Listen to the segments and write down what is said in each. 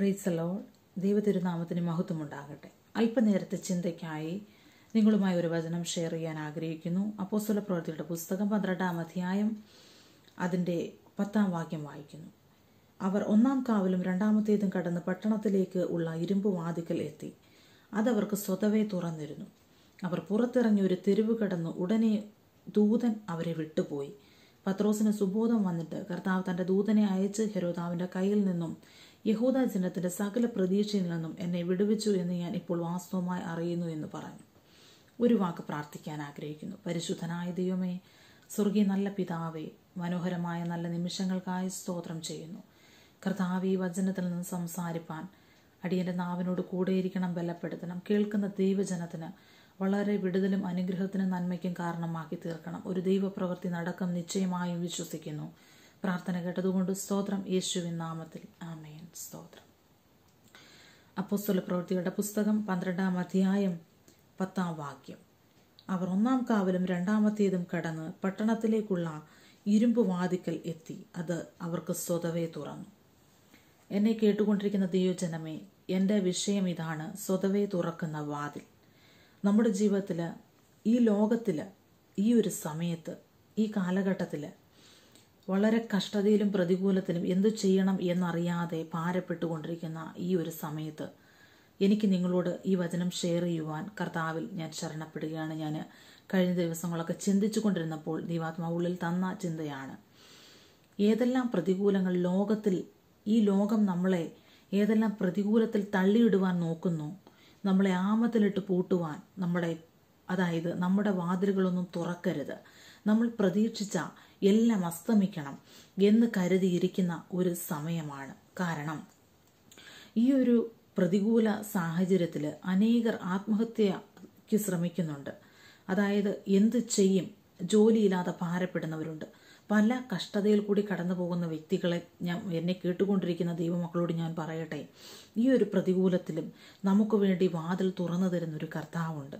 പ്രീസലോൾ ദൈവതിരുനാമത്തിന് മഹത്വമുണ്ടാകട്ടെ അല്പനേരത്തെ ചിന്തയ്ക്കായി നിങ്ങളുമായി ഒരു വചനം ഷെയർ ചെയ്യാൻ ആഗ്രഹിക്കുന്നു അപ്പോസ്വല പ്രവർത്തികളുടെ പുസ്തകം പന്ത്രണ്ടാം അധ്യായം അതിൻ്റെ പത്താം വാക്യം വായിക്കുന്നു അവർ ഒന്നാം കാവലും രണ്ടാമത്തേതും കടന്ന് പട്ടണത്തിലേക്ക് ഉള്ള ഇരുമ്പ് വാതിക്കൽ എത്തി അതവർക്ക് സ്വതവേ തുറന്നിരുന്നു അവർ പുറത്തിറങ്ങി ഒരു തെരുവ് കടന്ന് ഉടനെ ദൂതൻ അവരെ വിട്ടുപോയി പത്രോസിന് സുബോധം വന്നിട്ട് കർത്താവ് തൻ്റെ ദൂതനെ അയച്ച് ഹെരോദാവിൻ്റെ കയ്യിൽ നിന്നും യഹൂദ ജനത്തിന്റെ സകല പ്രതീക്ഷയിൽ നിന്നും എന്നെ വിടുവിച്ചു എന്ന് ഞാൻ ഇപ്പോൾ വാസ്തവമായി അറിയുന്നു എന്ന് പറഞ്ഞു ഒരു വാക്ക് പ്രാർത്ഥിക്കാൻ ആഗ്രഹിക്കുന്നു പരിശുദ്ധനായ ദൈവമേ സ്വർഗീയ നല്ല പിതാവേ മനോഹരമായ നല്ല നിമിഷങ്ങൾക്കായി സ്തോത്രം ചെയ്യുന്നു കർത്താവ് ഈ വചനത്തിൽ നിന്ന് സംസാരിപ്പാൻ അടിയന്റെ നാവിനോട് കൂടെയിരിക്കണം ബലപ്പെടുത്തണം കേൾക്കുന്ന ദൈവജനത്തിന് വളരെ വിടുതലും അനുഗ്രഹത്തിനും നന്മയ്ക്കും കാരണമാക്കി തീർക്കണം ഒരു ദൈവപ്രവൃത്തി നടക്കം നിശ്ചയമായും വിശ്വസിക്കുന്നു പ്രാർത്ഥന കേട്ടതുകൊണ്ട് സ്തോത്രം യേശുവിൻ നാമത്തിൽ ആമേൻ സ്തോത്രം അപ്പോസ്തല പ്രവൃത്തികളുടെ പുസ്തകം പന്ത്രണ്ടാം അധ്യായം പത്താം വാക്യം അവർ ഒന്നാം കാവലും രണ്ടാമത്തേതും കടന്ന് പട്ടണത്തിലേക്കുള്ള ഇരുമ്പ് വാതിക്കൽ എത്തി അത് അവർക്ക് സ്വതവേ തുറന്നു എന്നെ കേട്ടുകൊണ്ടിരിക്കുന്ന ദൈവജനമേ എൻ്റെ വിഷയം ഇതാണ് സ്വതവേ തുറക്കുന്ന വാതിൽ നമ്മുടെ ജീവിതത്തിൽ ഈ ലോകത്തിൽ ഈ ഒരു സമയത്ത് ഈ കാലഘട്ടത്തിൽ വളരെ കഷ്ടതയിലും പ്രതികൂലത്തിലും എന്തു ചെയ്യണം എന്നറിയാതെ ഭാരപ്പെട്ടുകൊണ്ടിരിക്കുന്ന ഈ ഒരു സമയത്ത് എനിക്ക് നിങ്ങളോട് ഈ വചനം ഷെയർ ചെയ്യുവാൻ കർത്താവിൽ ഞാൻ ശരണപ്പെടുകയാണ് ഞാൻ കഴിഞ്ഞ ദിവസങ്ങളൊക്കെ ചിന്തിച്ചു കൊണ്ടിരുന്നപ്പോൾ ഉള്ളിൽ തന്ന ചിന്തയാണ് ഏതെല്ലാം പ്രതികൂലങ്ങൾ ലോകത്തിൽ ഈ ലോകം നമ്മളെ ഏതെല്ലാം പ്രതികൂലത്തിൽ തള്ളിയിടുവാൻ നോക്കുന്നു നമ്മളെ ആമത്തിലിട്ട് പൂട്ടുവാൻ നമ്മുടെ അതായത് നമ്മുടെ വാതിലുകളൊന്നും തുറക്കരുത് നമ്മൾ പ്രതീക്ഷിച്ച എല്ലാം അസ്തമിക്കണം എന്ന് കരുതിയിരിക്കുന്ന ഒരു സമയമാണ് കാരണം ഈ ഒരു പ്രതികൂല സാഹചര്യത്തിൽ അനേകർ ആത്മഹത്യക്ക് ശ്രമിക്കുന്നുണ്ട് അതായത് എന്ത് ചെയ്യും ജോലിയില്ലാതെ ഭാരപ്പെടുന്നവരുണ്ട് പല കഷ്ടതയിൽ കൂടി കടന്നു പോകുന്ന വ്യക്തികളെ ഞാൻ എന്നെ കേട്ടുകൊണ്ടിരിക്കുന്ന ദൈവമക്കളോട് ഞാൻ പറയട്ടെ ഈ ഒരു പ്രതികൂലത്തിലും നമുക്ക് വേണ്ടി വാതിൽ തുറന്നു തരുന്നൊരു കർത്താവുണ്ട്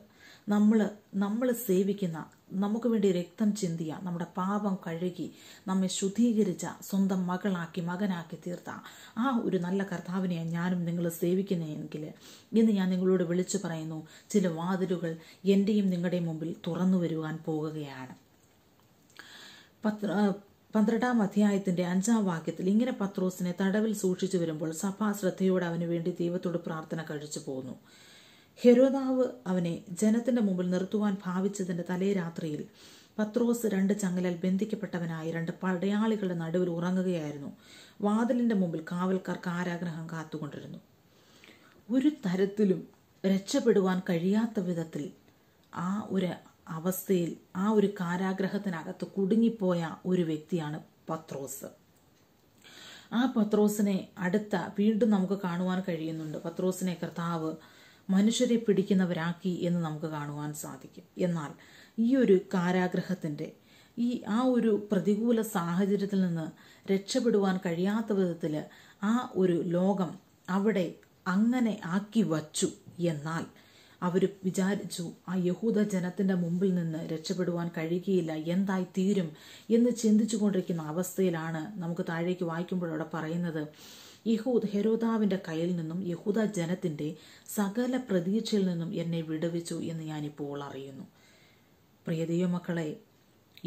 നമ്മൾ നമ്മൾ സേവിക്കുന്ന നമുക്ക് വേണ്ടി രക്തം ചിന്തിയ നമ്മുടെ പാപം കഴുകി നമ്മെ ശുദ്ധീകരിച്ച സ്വന്തം മകളാക്കി മകനാക്കി തീർത്ത ആ ഒരു നല്ല കർത്താവിനെയാണ് ഞാനും നിങ്ങൾ സേവിക്കുന്നതെങ്കിൽ ഇന്ന് ഞാൻ നിങ്ങളോട് വിളിച്ചു പറയുന്നു ചില വാതിലുകൾ എൻ്റെയും നിങ്ങളുടെയും മുമ്പിൽ തുറന്നു വരുവാൻ പോകുകയാണ് പത്ര പന്ത്രണ്ടാം അധ്യായത്തിന്റെ അഞ്ചാം വാക്യത്തിൽ ഇങ്ങനെ പത്രോസിനെ തടവിൽ സൂക്ഷിച്ചു വരുമ്പോൾ സഭാ ശ്രദ്ധയോടെ അവന് വേണ്ടി ദൈവത്തോട് പ്രാർത്ഥന കഴിച്ചു പോന്നു ഹെരോദാവ് അവനെ ജനത്തിന്റെ മുമ്പിൽ നിർത്തുവാൻ ഭാവിച്ചതിന്റെ തലേ രാത്രിയിൽ പത്രോസ് രണ്ട് ചങ്ങലൽ ബന്ധിക്കപ്പെട്ടവനായി രണ്ട് പടയാളികളുടെ നടുവിൽ ഉറങ്ങുകയായിരുന്നു വാതിലിന്റെ മുമ്പിൽ കാവൽക്കാർക്ക് കാരാഗ്രഹം കാത്തുകൊണ്ടിരുന്നു ഒരു തരത്തിലും രക്ഷപ്പെടുവാൻ കഴിയാത്ത വിധത്തിൽ ആ ഒരു അവസ്ഥയിൽ ആ ഒരു കാരാഗ്രഹത്തിനകത്ത് കുടുങ്ങിപ്പോയ ഒരു വ്യക്തിയാണ് പത്രോസ് ആ പത്രോസിനെ അടുത്ത വീണ്ടും നമുക്ക് കാണുവാൻ കഴിയുന്നുണ്ട് പത്രോസിനെ കർത്താവ് മനുഷ്യരെ പിടിക്കുന്നവരാക്കി എന്ന് നമുക്ക് കാണുവാൻ സാധിക്കും എന്നാൽ ഈ ഒരു കാരാഗ്രഹത്തിൻ്റെ ഈ ആ ഒരു പ്രതികൂല സാഹചര്യത്തിൽ നിന്ന് രക്ഷപ്പെടുവാൻ കഴിയാത്ത വിധത്തിൽ ആ ഒരു ലോകം അവിടെ അങ്ങനെ ആക്കി വച്ചു എന്നാൽ അവർ വിചാരിച്ചു ആ യഹൂദ ജനത്തിന്റെ മുമ്പിൽ നിന്ന് രക്ഷപ്പെടുവാൻ കഴിയുകയില്ല എന്തായി തീരും എന്ന് ചിന്തിച്ചു കൊണ്ടിരിക്കുന്ന അവസ്ഥയിലാണ് നമുക്ക് താഴേക്ക് വായിക്കുമ്പോഴവിടെ പറയുന്നത് യഹൂദ് ഹെരോദാവിന്റെ കയ്യിൽ നിന്നും യഹൂദ ജനത്തിന്റെ സകല പ്രതീക്ഷയിൽ നിന്നും എന്നെ വിടുവിച്ചു എന്ന് ഞാനിപ്പോൾ അറിയുന്നു പ്രിയ ദൈവമക്കളെ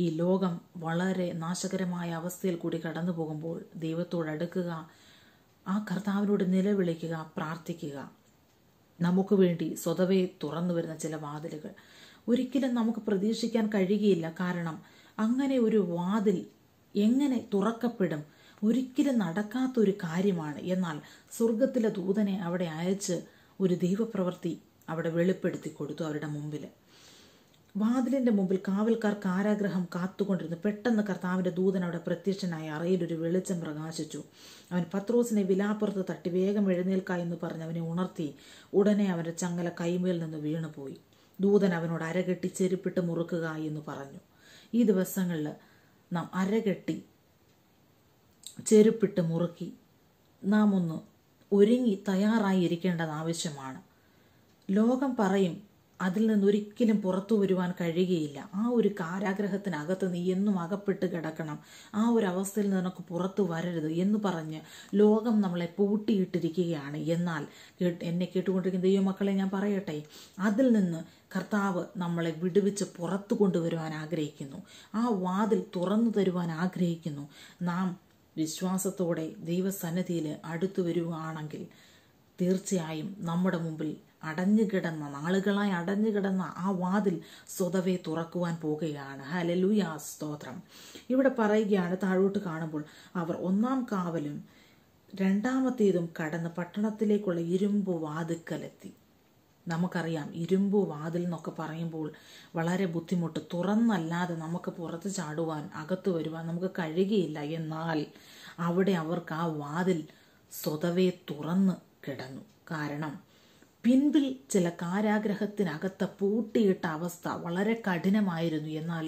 ഈ ലോകം വളരെ നാശകരമായ അവസ്ഥയിൽ കൂടി കടന്നു പോകുമ്പോൾ ദൈവത്തോടടുക്കുക ആ കർത്താവിനോട് നിലവിളിക്കുക പ്രാർത്ഥിക്കുക നമുക്ക് വേണ്ടി സ്വതവേ തുറന്നു വരുന്ന ചില വാതിലുകൾ ഒരിക്കലും നമുക്ക് പ്രതീക്ഷിക്കാൻ കഴിയുകയില്ല കാരണം അങ്ങനെ ഒരു വാതിൽ എങ്ങനെ തുറക്കപ്പെടും ഒരിക്കലും നടക്കാത്തൊരു കാര്യമാണ് എന്നാൽ സ്വർഗത്തിലെ ദൂതനെ അവിടെ അയച്ച് ഒരു ദൈവപ്രവൃത്തി അവിടെ വെളിപ്പെടുത്തി കൊടുത്തു അവരുടെ മുമ്പിൽ വാതിലിൻ്റെ മുമ്പിൽ കാവൽക്കാർ കാരാഗ്രഹം കാത്തുകൊണ്ടിരുന്നു പെട്ടെന്ന് കർത്താവിൻ്റെ ദൂതൻ അവിടെ പ്രത്യക്ഷനായി ഒരു വെളിച്ചം പ്രകാശിച്ചു അവൻ പത്രോസിനെ വിലാപ്പുറത്ത് തട്ടി വേഗം എഴുന്നേൽക്ക എന്ന് പറഞ്ഞ് അവനെ ഉണർത്തി ഉടനെ അവൻ്റെ ചങ്ങല കൈമേൽ നിന്ന് വീണുപോയി ദൂതൻ അവനോട് അരകെട്ടി ചെരുപ്പിട്ട് മുറുക്കുക എന്ന് പറഞ്ഞു ഈ ദിവസങ്ങളിൽ നാം അരകെട്ടി ചെരുപ്പിട്ട് മുറുക്കി നാം ഒന്ന് ഒരുങ്ങി തയ്യാറായിരിക്കേണ്ടത് ആവശ്യമാണ് ലോകം പറയും അതിൽ നിന്നൊരിക്കലും പുറത്തു വരുവാൻ കഴിയുകയില്ല ആ ഒരു കാരാഗ്രഹത്തിനകത്ത് നീ എന്നും അകപ്പെട്ട് കിടക്കണം ആ ഒരു അവസ്ഥയിൽ നിനക്ക് പുറത്തു വരരുത് എന്ന് പറഞ്ഞ് ലോകം നമ്മളെ പൂട്ടിയിട്ടിരിക്കുകയാണ് എന്നാൽ എന്നെ കേട്ടുകൊണ്ടിരിക്കുന്ന ദൈവമക്കളെ ഞാൻ പറയട്ടെ അതിൽ നിന്ന് കർത്താവ് നമ്മളെ വിടുവിച്ച് പുറത്തു കൊണ്ടുവരുവാൻ ആഗ്രഹിക്കുന്നു ആ വാതിൽ തുറന്നു തരുവാൻ ആഗ്രഹിക്കുന്നു നാം വിശ്വാസത്തോടെ ദൈവസന്നിധിയിൽ അടുത്തു വരുവാണെങ്കിൽ തീർച്ചയായും നമ്മുടെ മുമ്പിൽ അടഞ്ഞു കിടന്ന നാളുകളായി അടഞ്ഞു കിടന്ന ആ വാതിൽ സ്വതവേ തുറക്കുവാൻ പോകുകയാണ് ഹലലുയാ സ്തോത്രം ഇവിടെ പറയുകയാണ് താഴോട്ട് കാണുമ്പോൾ അവർ ഒന്നാം കാവലും രണ്ടാമത്തേതും കടന്ന് പട്ടണത്തിലേക്കുള്ള ഇരുമ്പ് വാതുക്കലെത്തി നമുക്കറിയാം ഇരുമ്പ് വാതിൽ എന്നൊക്കെ പറയുമ്പോൾ വളരെ ബുദ്ധിമുട്ട് തുറന്നല്ലാതെ നമുക്ക് പുറത്ത് ചാടുവാൻ അകത്ത് വരുവാൻ നമുക്ക് കഴിയുകയില്ല എന്നാൽ അവിടെ അവർക്ക് ആ വാതിൽ സ്വതവേ തുറന്ന് കിടന്നു കാരണം പിൻപിൽ ചില കാരാഗ്രഹത്തിനകത്ത് പൂട്ടിയിട്ട അവസ്ഥ വളരെ കഠിനമായിരുന്നു എന്നാൽ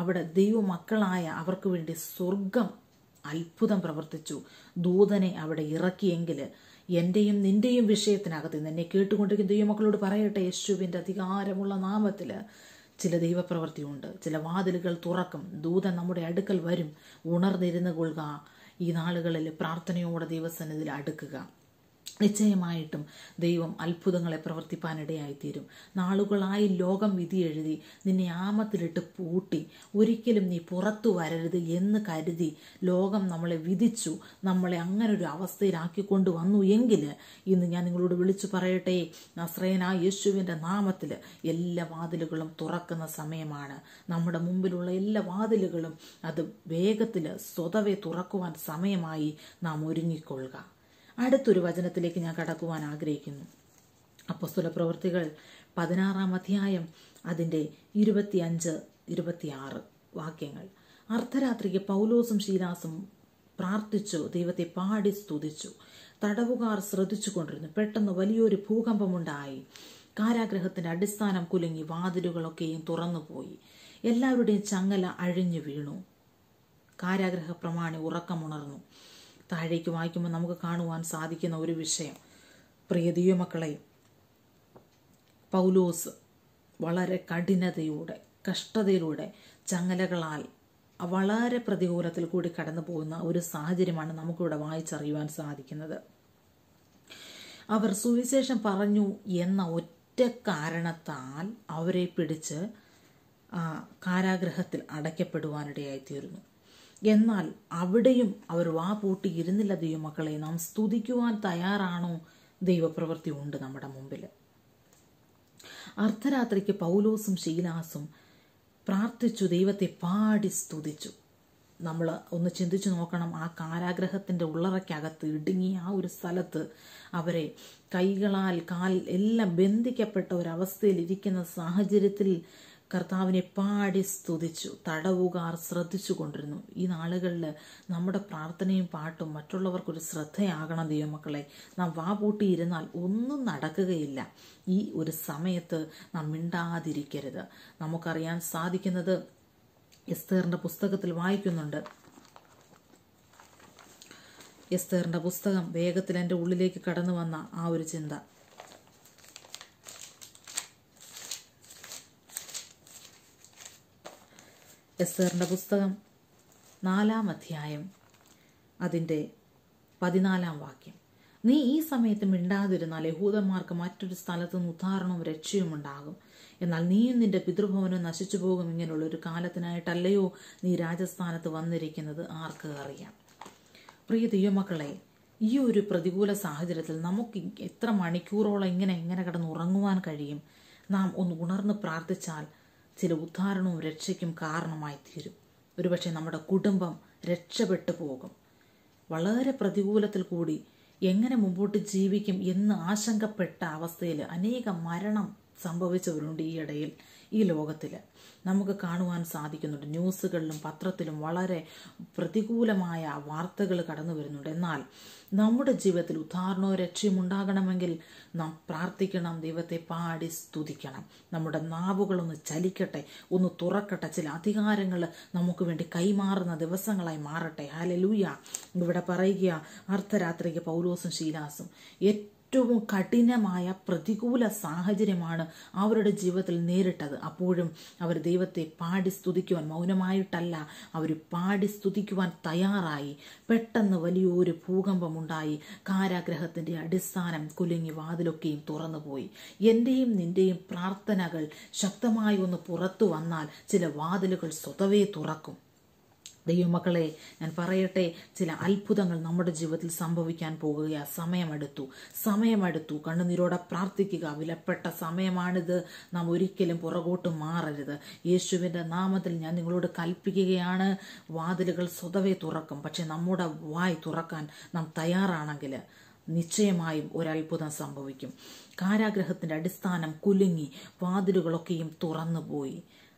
അവിടെ ദൈവമക്കളായ അവർക്ക് വേണ്ടി സ്വർഗം അത്ഭുതം പ്രവർത്തിച്ചു ദൂതനെ അവിടെ ഇറക്കിയെങ്കിൽ എന്റെയും നിന്റെയും വിഷയത്തിനകത്ത് നിന്ന് എന്നെ കേട്ടുകൊണ്ടിരിക്കുന്ന ദൈവമക്കളോട് പറയട്ടെ യേശുവിന്റെ അധികാരമുള്ള നാമത്തിൽ ചില ദൈവപ്രവൃത്തിയുണ്ട് ചില വാതിലുകൾ തുറക്കും ദൂതൻ നമ്മുടെ അടുക്കൽ വരും ഉണർന്നിരുന്ന് കൊള്ളുക ഈ നാളുകളിൽ പ്രാർത്ഥനയോടെ ദൈവസന്നിധിയിൽ അടുക്കുക നിശ്ചയമായിട്ടും ദൈവം അത്ഭുതങ്ങളെ പ്രവർത്തിപ്പാനിടയായിത്തീരും നാളുകളായി ലോകം വിധി എഴുതി നിന്നെ ആമത്തിലിട്ട് പൂട്ടി ഒരിക്കലും നീ പുറത്തു വരരുത് എന്ന് കരുതി ലോകം നമ്മളെ വിധിച്ചു നമ്മളെ അങ്ങനെ ഒരു അവസ്ഥയിലാക്കിക്കൊണ്ട് വന്നു എങ്കിൽ ഇന്ന് ഞാൻ നിങ്ങളോട് വിളിച്ചു പറയട്ടെ നസ്രയനായ യേശുവിൻ്റെ നാമത്തിൽ എല്ലാ വാതിലുകളും തുറക്കുന്ന സമയമാണ് നമ്മുടെ മുമ്പിലുള്ള എല്ലാ വാതിലുകളും അത് വേഗത്തിൽ സ്വതവേ തുറക്കുവാൻ സമയമായി നാം ഒരുങ്ങിക്കൊള്ളുക അടുത്തൊരു വചനത്തിലേക്ക് ഞാൻ കടക്കുവാൻ ആഗ്രഹിക്കുന്നു അപ്പസ്തുല പ്രവൃത്തികൾ പതിനാറാം അധ്യായം അതിൻ്റെ അഞ്ച് ഇരുപത്തിയാറ് വാക്യങ്ങൾ അർദ്ധരാത്രിക്ക് പൗലോസും ശീലാസും പ്രാർത്ഥിച്ചു ദൈവത്തെ പാടി സ്തുതിച്ചു തടവുകാർ ശ്രദ്ധിച്ചു കൊണ്ടിരുന്നു പെട്ടെന്ന് വലിയൊരു ഭൂകമ്പമുണ്ടായി കാരാഗ്രഹത്തിന്റെ അടിസ്ഥാനം കുലുങ്ങി വാതിലുകളൊക്കെയും തുറന്നുപോയി എല്ലാവരുടെയും ചങ്ങല അഴിഞ്ഞു വീണു കാരാഗ്രഹ പ്രമാണി ഉറക്കമുണർന്നു താഴേക്ക് വായിക്കുമ്പോൾ നമുക്ക് കാണുവാൻ സാധിക്കുന്ന ഒരു വിഷയം പ്രിയ മക്കളെ പൗലോസ് വളരെ കഠിനതയോടെ കഷ്ടതയിലൂടെ ചങ്ങലകളാൽ വളരെ പ്രതികൂലത്തിൽ കൂടി കടന്നു പോകുന്ന ഒരു സാഹചര്യമാണ് നമുക്കിവിടെ വായിച്ചറിയുവാൻ സാധിക്കുന്നത് അവർ സുവിശേഷം പറഞ്ഞു എന്ന ഒറ്റ കാരണത്താൽ അവരെ പിടിച്ച് കാരാഗ്രഹത്തിൽ അടയ്ക്കപ്പെടുവാനിടയായിത്തീരുന്നു എന്നാൽ അവിടെയും അവർ വാ പൂട്ടിയിരുന്നില്ല ദൈവമക്കളെ നാം സ്തുതിക്കുവാൻ തയ്യാറാണോ ദൈവപ്രവൃത്തി ഉണ്ട് നമ്മുടെ മുമ്പിൽ അർദ്ധരാത്രിക്ക് പൗലോസും ശീലാസും പ്രാർത്ഥിച്ചു ദൈവത്തെ പാടി സ്തുതിച്ചു നമ്മൾ ഒന്ന് ചിന്തിച്ചു നോക്കണം ആ കാരാഗ്രഹത്തിൻ്റെ ഉള്ളറയ്ക്കകത്ത് ഇടുങ്ങി ആ ഒരു സ്ഥലത്ത് അവരെ കൈകളാൽ കാൽ എല്ലാം ബന്ധിക്കപ്പെട്ട ഒരവസ്ഥയിൽ ഇരിക്കുന്ന സാഹചര്യത്തിൽ കർത്താവിനെ പാടി സ്തുതിച്ചു തടവുകാർ ശ്രദ്ധിച്ചു കൊണ്ടിരുന്നു ഈ നാളുകളിൽ നമ്മുടെ പ്രാർത്ഥനയും പാട്ടും മറ്റുള്ളവർക്കൊരു ശ്രദ്ധയാകണം ദൈവമക്കളെ നാം വാ പൂട്ടിയിരുന്നാൽ ഒന്നും നടക്കുകയില്ല ഈ ഒരു സമയത്ത് നാം മിണ്ടാതിരിക്കരുത് നമുക്കറിയാൻ സാധിക്കുന്നത് എസ്തേറിന്റെ പുസ്തകത്തിൽ വായിക്കുന്നുണ്ട് എസ്തേറിന്റെ പുസ്തകം വേഗത്തിൽ എൻ്റെ ഉള്ളിലേക്ക് കടന്നു വന്ന ആ ഒരു ചിന്ത എസ്തറിൻ്റെ പുസ്തകം നാലാം അധ്യായം അതിൻ്റെ പതിനാലാം വാക്യം നീ ഈ സമയത്ത് മിണ്ടാതിരുന്നാൽ യഹൂദന്മാർക്ക് മറ്റൊരു സ്ഥലത്ത് നിന്ന് ഉദ്ധാരണവും രക്ഷയും ഉണ്ടാകും എന്നാൽ നീയും നിന്റെ പിതൃഭവനും നശിച്ചു പോകും ഇങ്ങനെയുള്ള ഒരു കാലത്തിനായിട്ടല്ലയോ നീ രാജസ്ഥാനത്ത് വന്നിരിക്കുന്നത് ആർക്ക് അറിയാം പ്രിയ ദൈവമക്കളെ ഈ ഒരു പ്രതികൂല സാഹചര്യത്തിൽ നമുക്ക് എത്ര മണിക്കൂറോളം ഇങ്ങനെ എങ്ങനെ കിടന്ന് ഉറങ്ങുവാൻ കഴിയും നാം ഒന്ന് ഉണർന്ന് പ്രാർത്ഥിച്ചാൽ ചില ഉദ്ധാരണവും രക്ഷയ്ക്കും കാരണമായി തീരും ഒരുപക്ഷെ നമ്മുടെ കുടുംബം രക്ഷപ്പെട്ടു പോകും വളരെ പ്രതികൂലത്തിൽ കൂടി എങ്ങനെ മുമ്പോട്ട് ജീവിക്കും എന്ന് ആശങ്കപ്പെട്ട അവസ്ഥയിൽ അനേക മരണം സംഭവിച്ചവരുണ്ട് ഈ ഇടയിൽ ഈ ലോകത്തിൽ നമുക്ക് കാണുവാൻ സാധിക്കുന്നുണ്ട് ന്യൂസുകളിലും പത്രത്തിലും വളരെ പ്രതികൂലമായ വാർത്തകൾ കടന്നു വരുന്നുണ്ട് എന്നാൽ നമ്മുടെ ജീവിതത്തിൽ ഉദാഹരണോ രക്ഷയുമുണ്ടാകണമെങ്കിൽ നാം പ്രാർത്ഥിക്കണം ദൈവത്തെ പാടി സ്തുതിക്കണം നമ്മുടെ നാവുകളൊന്ന് ചലിക്കട്ടെ ഒന്ന് തുറക്കട്ടെ ചില അധികാരങ്ങൾ നമുക്ക് വേണ്ടി കൈമാറുന്ന ദിവസങ്ങളായി മാറട്ടെ ഹാലലൂയ ഇവിടെ പറയുക അർദ്ധരാത്രിക്ക് പൗലോസും ശീലാസും ഏറ്റവും ഏറ്റവും കഠിനമായ പ്രതികൂല സാഹചര്യമാണ് അവരുടെ ജീവിതത്തിൽ നേരിട്ടത് അപ്പോഴും അവർ ദൈവത്തെ പാടി സ്തുതിക്കുവാൻ മൗനമായിട്ടല്ല അവർ പാടി സ്തുതിക്കുവാൻ തയ്യാറായി പെട്ടെന്ന് വലിയൊരു ഭൂകമ്പം ഉണ്ടായി കാരാഗ്രഹത്തിന്റെ അടിസ്ഥാനം കുലുങ്ങി വാതിലൊക്കെയും തുറന്നുപോയി എന്റെയും നിന്റെയും പ്രാർത്ഥനകൾ ശക്തമായി ഒന്ന് പുറത്തു വന്നാൽ ചില വാതിലുകൾ സ്വതവേ തുറക്കും ദൈവമക്കളെ ഞാൻ പറയട്ടെ ചില അത്ഭുതങ്ങൾ നമ്മുടെ ജീവിതത്തിൽ സംഭവിക്കാൻ പോകുക സമയമെടുത്തു സമയമെടുത്തു കണ്ണുനീരോടെ പ്രാർത്ഥിക്കുക വിലപ്പെട്ട സമയമാണിത് നാം ഒരിക്കലും പുറകോട്ട് മാറരുത് യേശുവിൻ്റെ നാമത്തിൽ ഞാൻ നിങ്ങളോട് കൽപ്പിക്കുകയാണ് വാതിലുകൾ സ്വതവേ തുറക്കും പക്ഷെ നമ്മുടെ വായ് തുറക്കാൻ നാം തയ്യാറാണെങ്കിൽ നിശ്ചയമായും ഒരത്ഭുതം സംഭവിക്കും കാരാഗ്രഹത്തിൻ്റെ അടിസ്ഥാനം കുലുങ്ങി വാതിലുകളൊക്കെയും തുറന്നുപോയി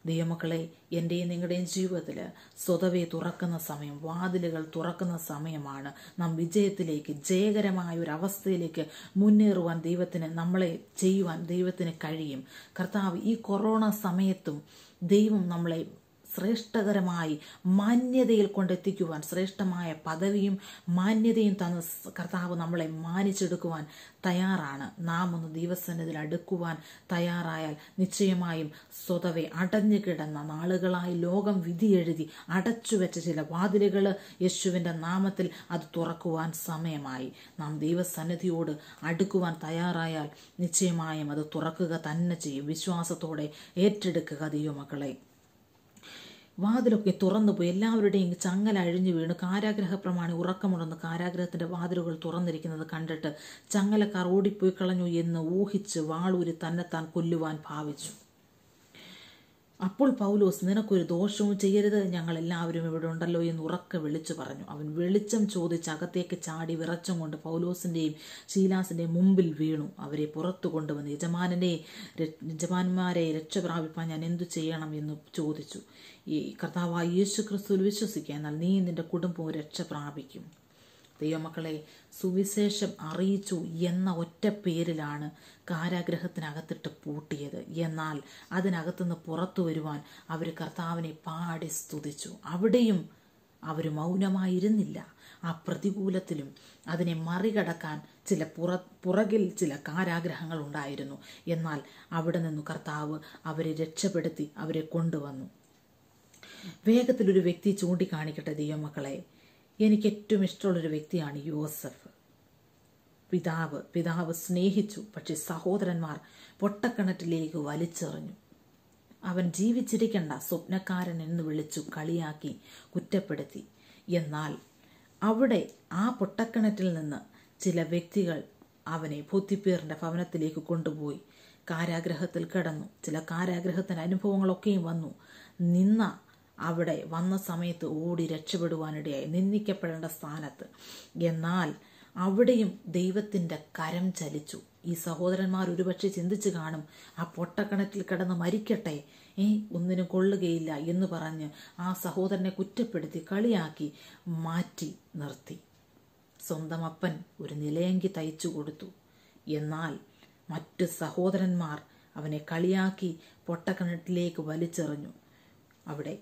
ദൈവമക്കളെ എൻ്റെയും നിങ്ങളുടെയും ജീവിതത്തിൽ സ്വതവേ തുറക്കുന്ന സമയം വാതിലുകൾ തുറക്കുന്ന സമയമാണ് നാം വിജയത്തിലേക്ക് ജയകരമായ ഒരു അവസ്ഥയിലേക്ക് മുന്നേറുവാൻ ദൈവത്തിന് നമ്മളെ ചെയ്യുവാൻ ദൈവത്തിന് കഴിയും കർത്താവ് ഈ കൊറോണ സമയത്തും ദൈവം നമ്മളെ ശ്രേഷ്ഠകരമായി മാന്യതയിൽ കൊണ്ടെത്തിക്കുവാൻ ശ്രേഷ്ഠമായ പദവിയും മാന്യതയും തന്ന കർത്താവ് നമ്മളെ മാനിച്ചെടുക്കുവാൻ തയ്യാറാണ് നാം ഒന്ന് ദൈവസന്നിധിയിൽ അടുക്കുവാൻ തയ്യാറായാൽ നിശ്ചയമായും സ്വതവെ അടഞ്ഞു കിടന്ന നാളുകളായി ലോകം വിധിയെഴുതി അടച്ചു വെച്ച ചില വാതിലുകൾ യേശുവിൻ്റെ നാമത്തിൽ അത് തുറക്കുവാൻ സമയമായി നാം ദൈവസന്നിധിയോട് അടുക്കുവാൻ തയ്യാറായാൽ നിശ്ചയമായും അത് തുറക്കുക തന്നെ ചെയ്യും വിശ്വാസത്തോടെ ഏറ്റെടുക്കുക ദൈവമക്കളെ വാതിലൊക്കെ പോയി എല്ലാവരുടെയും ചങ്ങല അഴിഞ്ഞു വീണു കാരാഗ്രഹ പ്രമാണി ഉറക്കമുണർന്ന് കാരാഗ്രഹത്തിന്റെ വാതിലുകൾ തുറന്നിരിക്കുന്നത് കണ്ടിട്ട് ചങ്ങലക്കാർ ഓടിപ്പോയി കളഞ്ഞു എന്ന് ഊഹിച്ച് വാളൂരി തന്നെത്താൻ കൊല്ലുവാൻ ഭാവിച്ചു അപ്പോൾ പൗലോസ് നിനക്കൊരു ദോഷവും ചെയ്യരുത് ഞങ്ങളെല്ലാവരും ഇവിടെ ഉണ്ടല്ലോ എന്ന് ഉറക്കെ വിളിച്ചു പറഞ്ഞു അവൻ വെളിച്ചം ചോദിച്ച് അകത്തേക്ക് ചാടി വിറച്ചും കൊണ്ട് പൗലോസിൻ്റെയും ശീലാസിൻ്റെയും മുമ്പിൽ വീണു അവരെ പുറത്തു കൊണ്ടുവന്ന് യജമാനെ യജമാന്മാരെ രക്ഷപ്രാപിപ്പാൻ ഞാൻ എന്തു ചെയ്യണം എന്ന് ചോദിച്ചു ഈ കർത്താവായ യേശു ക്രിസ്തുവിൽ വിശ്വസിക്കുക എന്നാൽ നീ നിന്റെ കുടുംബവും രക്ഷ പ്രാപിക്കും ദൈവമക്കളെ സുവിശേഷം അറിയിച്ചു എന്ന ഒറ്റ പേരിലാണ് കാരാഗ്രഹത്തിനകത്തിട്ട് പൂട്ടിയത് എന്നാൽ അതിനകത്തുനിന്ന് പുറത്തു വരുവാൻ അവർ കർത്താവിനെ പാടി സ്തുതിച്ചു അവിടെയും അവർ മൗനമായിരുന്നില്ല ആ പ്രതികൂലത്തിലും അതിനെ മറികടക്കാൻ ചില പുറ പുറകിൽ ചില കാരാഗ്രഹങ്ങൾ ഉണ്ടായിരുന്നു എന്നാൽ അവിടെ നിന്നു കർത്താവ് അവരെ രക്ഷപ്പെടുത്തി അവരെ കൊണ്ടുവന്നു വേഗത്തിലൊരു വ്യക്തി ചൂണ്ടിക്കാണിക്കട്ടെ ദൈവമക്കളെ എനിക്ക് ഏറ്റവും ഇഷ്ടമുള്ളൊരു വ്യക്തിയാണ് യോസഫ് പിതാവ് പിതാവ് സ്നേഹിച്ചു പക്ഷെ സഹോദരന്മാർ പൊട്ടക്കിണറ്റിലേക്ക് വലിച്ചെറിഞ്ഞു അവൻ ജീവിച്ചിരിക്കേണ്ട സ്വപ്നക്കാരൻ എന്ന് വിളിച്ചു കളിയാക്കി കുറ്റപ്പെടുത്തി എന്നാൽ അവിടെ ആ പൊട്ടക്കിണറ്റിൽ നിന്ന് ചില വ്യക്തികൾ അവനെ ബുദ്ധിപ്പേറിൻ്റെ ഭവനത്തിലേക്ക് കൊണ്ടുപോയി കാരാഗ്രഹത്തിൽ കിടന്നു ചില കാരാഗ്രഹത്തിന് അനുഭവങ്ങളൊക്കെയും വന്നു നിന്ന അവിടെ വന്ന സമയത്ത് ഓടി രക്ഷപ്പെടുവാനിടയായി നിന്ദിക്കപ്പെടേണ്ട സ്ഥാനത്ത് എന്നാൽ അവിടെയും ദൈവത്തിന്റെ കരം ചലിച്ചു ഈ സഹോദരന്മാർ ഒരുപക്ഷെ ചിന്തിച്ചു കാണും ആ പൊട്ടക്കിണറ്റിൽ കിടന്ന് മരിക്കട്ടെ ഏ ഒന്നിനും കൊള്ളുകയില്ല എന്ന് പറഞ്ഞ് ആ സഹോദരനെ കുറ്റപ്പെടുത്തി കളിയാക്കി മാറ്റി നിർത്തി സ്വന്തം അപ്പൻ ഒരു നിലയങ്കി തയ്ച്ചു കൊടുത്തു എന്നാൽ മറ്റു സഹോദരന്മാർ അവനെ കളിയാക്കി പൊട്ടക്കിണറ്റിലേക്ക് വലിച്ചെറിഞ്ഞു അവിടെ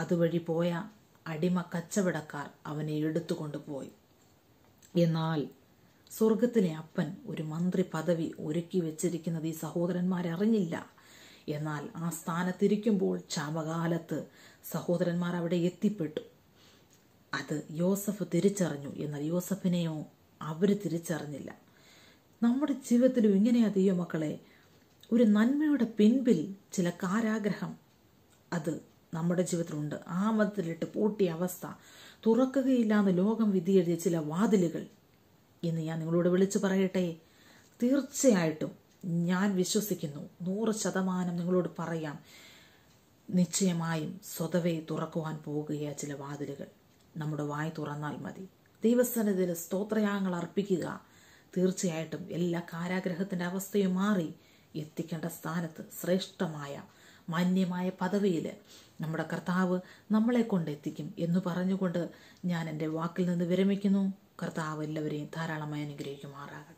അതുവഴി പോയ അടിമ കച്ചവടക്കാർ അവനെ എടുത്തുകൊണ്ടുപോയി എന്നാൽ സ്വർഗത്തിലെ അപ്പൻ ഒരു മന്ത്രി പദവി ഒരുക്കി വെച്ചിരിക്കുന്നത് ഈ സഹോദരന്മാരറിഞ്ഞില്ല എന്നാൽ ആ സ്ഥാനത്തിരിക്കുമ്പോൾ ക്ഷാമകാലത്ത് സഹോദരന്മാർ അവിടെ എത്തിപ്പെട്ടു അത് യോസഫ് തിരിച്ചറിഞ്ഞു എന്നാൽ യോസഫിനെയോ അവർ തിരിച്ചറിഞ്ഞില്ല നമ്മുടെ ജീവിതത്തിലും ഇങ്ങനെയാ ദൈവമക്കളെ ഒരു നന്മയുടെ പിൻപിൽ ചില കാരാഗ്രഹം അത് നമ്മുടെ ജീവിതത്തിലുണ്ട് ആമത്തിലിട്ട് പൂട്ടിയ അവസ്ഥ തുറക്കുകയില്ലാന്ന് ലോകം വിധിയെഴുതിയ ചില വാതിലുകൾ എന്ന് ഞാൻ നിങ്ങളോട് വിളിച്ചു പറയട്ടെ തീർച്ചയായിട്ടും ഞാൻ വിശ്വസിക്കുന്നു നൂറ് ശതമാനം നിങ്ങളോട് പറയാം നിശ്ചയമായും സ്വതവേ തുറക്കുവാൻ പോകുകയ ചില വാതിലുകൾ നമ്മുടെ വായി തുറന്നാൽ മതി ദൈവസന്നിധിയിൽ സ്തോത്രയാഗങ്ങൾ അർപ്പിക്കുക തീർച്ചയായിട്ടും എല്ലാ കാരാഗ്രഹത്തിൻ്റെ അവസ്ഥയും മാറി എത്തിക്കേണ്ട സ്ഥാനത്ത് ശ്രേഷ്ഠമായ മാന്യമായ പദവിയിൽ നമ്മുടെ കർത്താവ് നമ്മളെ കൊണ്ടെത്തിക്കും എന്ന് പറഞ്ഞുകൊണ്ട് ഞാൻ എൻ്റെ വാക്കിൽ നിന്ന് വിരമിക്കുന്നു കർത്താവ് എല്ലാവരെയും ധാരാളമായി അനുഗ്രഹിക്കുമാറാകട്ടെ